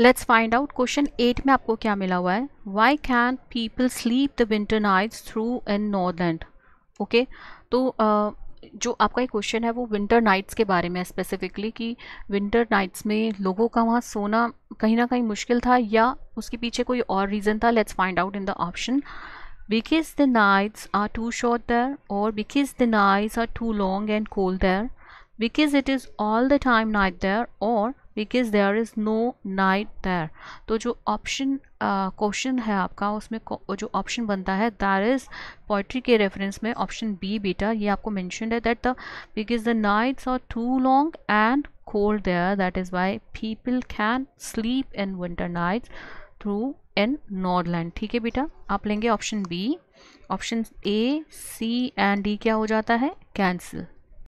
let's find out question eight में आपको क्या मिला हुआ है why can people sleep the winter nights through in Northland okay तो uh, जो आपका ये क्वेश्चन है वो विंटर नाइट्स के बारे में स्पेसिफिकली कि विंटर नाइट्स में लोगों का वहाँ सोना कहीं ना कहीं मुश्किल था या उसके पीछे कोई और रीज़न था let's find out in the option because the nights are too short there और because the nights are too long and cold there because it is all the time night there और because there is no night there तो जो option question uh, है आपका उसमें जो option बनता है दैर इज़ पोइट्री के रेफरेंस में ऑप्शन बी बेटा ये आपको मैंशन है that the because the nights are too long and cold there that is why people can sleep in winter nights through in northland ठीक है बेटा आप लेंगे option B option A C and D क्या हो जाता है कैंसिल